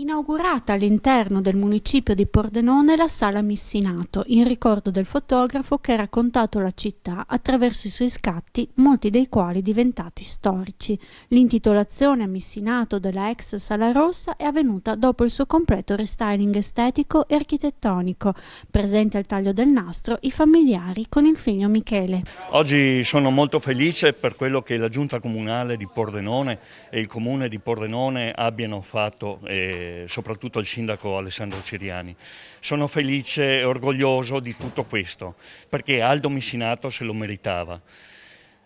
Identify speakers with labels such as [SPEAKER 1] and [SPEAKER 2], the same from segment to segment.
[SPEAKER 1] Inaugurata all'interno del municipio di Pordenone la sala Missinato, in ricordo del fotografo che ha raccontato la città attraverso i suoi scatti, molti dei quali diventati storici. L'intitolazione a Missinato della ex Sala Rossa è avvenuta dopo il suo completo restyling estetico e architettonico. Presente al taglio del nastro i familiari con il figlio Michele.
[SPEAKER 2] Oggi sono molto felice per quello che la giunta comunale di Pordenone e il comune di Pordenone abbiano fatto. Eh, soprattutto al sindaco Alessandro Ciriani. Sono felice e orgoglioso di tutto questo perché Aldo Missinato se lo meritava.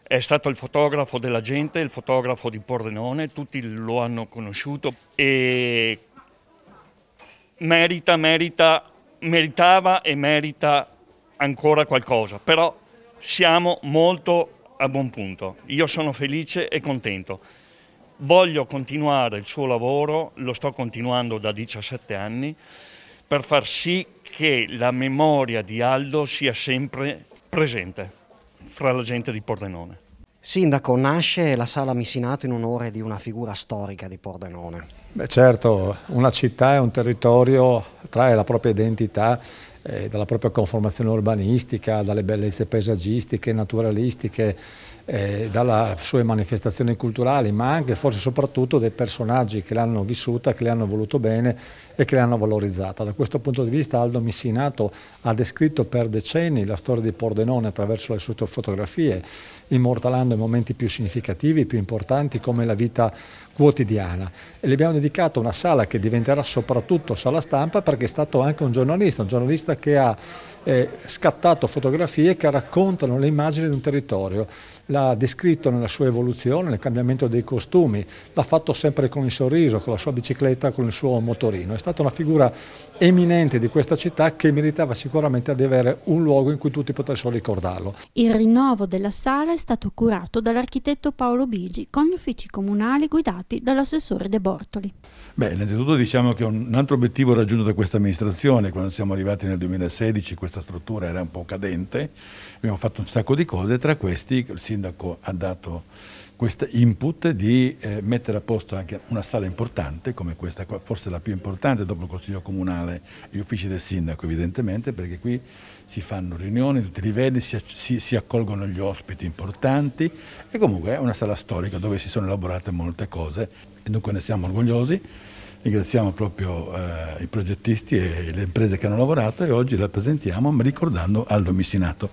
[SPEAKER 2] È stato il fotografo della gente, il fotografo di Pordenone, tutti lo hanno conosciuto e merita, merita, meritava e merita ancora qualcosa, però siamo molto a buon punto. Io sono felice e contento voglio continuare il suo lavoro, lo sto continuando da 17 anni, per far sì che la memoria di Aldo sia sempre presente fra la gente di Pordenone.
[SPEAKER 1] Sindaco, nasce la Sala Missinato in onore di una figura storica di Pordenone. Beh certo,
[SPEAKER 3] una città e un territorio trae la propria identità eh, dalla propria conformazione urbanistica, dalle bellezze paesaggistiche, naturalistiche, eh, dalle sue manifestazioni culturali, ma anche forse soprattutto dei personaggi che l'hanno vissuta, che le hanno voluto bene e che l'hanno valorizzata. Da questo punto di vista Aldo Missinato ha descritto per decenni la storia di Pordenone attraverso le sue fotografie, immortalando i momenti più significativi, più importanti come la vita quotidiana. E le abbiamo dedicato una sala che diventerà soprattutto sala stampa perché è stato anche un giornalista, un giornalista che ha eh, scattato fotografie che raccontano le immagini di un territorio, l'ha descritto nella sua evoluzione, nel cambiamento dei costumi, l'ha fatto sempre con il sorriso, con la sua bicicletta, con il suo motorino. È stata una figura eminente di questa città che meritava sicuramente di avere un luogo in cui tutti potessero ricordarlo.
[SPEAKER 1] Il rinnovo della sala è stato curato dall'architetto Paolo Bigi con gli uffici comunali guidati dall'assessore De Bortoli.
[SPEAKER 4] Beh, innanzitutto diciamo che un altro obiettivo raggiunto da questa amministrazione, quando siamo arrivati nel 2016, questa questa struttura era un po' cadente, abbiamo fatto un sacco di cose, tra questi il sindaco ha dato questo input di eh, mettere a posto anche una sala importante come questa qua, forse la più importante dopo il Consiglio Comunale e gli uffici del sindaco evidentemente, perché qui si fanno riunioni a tutti i livelli, si, si, si accolgono gli ospiti importanti e comunque è una sala storica dove si sono elaborate molte cose e dunque ne siamo orgogliosi. Ringraziamo proprio eh, i progettisti e le imprese che hanno lavorato e oggi la presentiamo ricordando Aldo Missinato.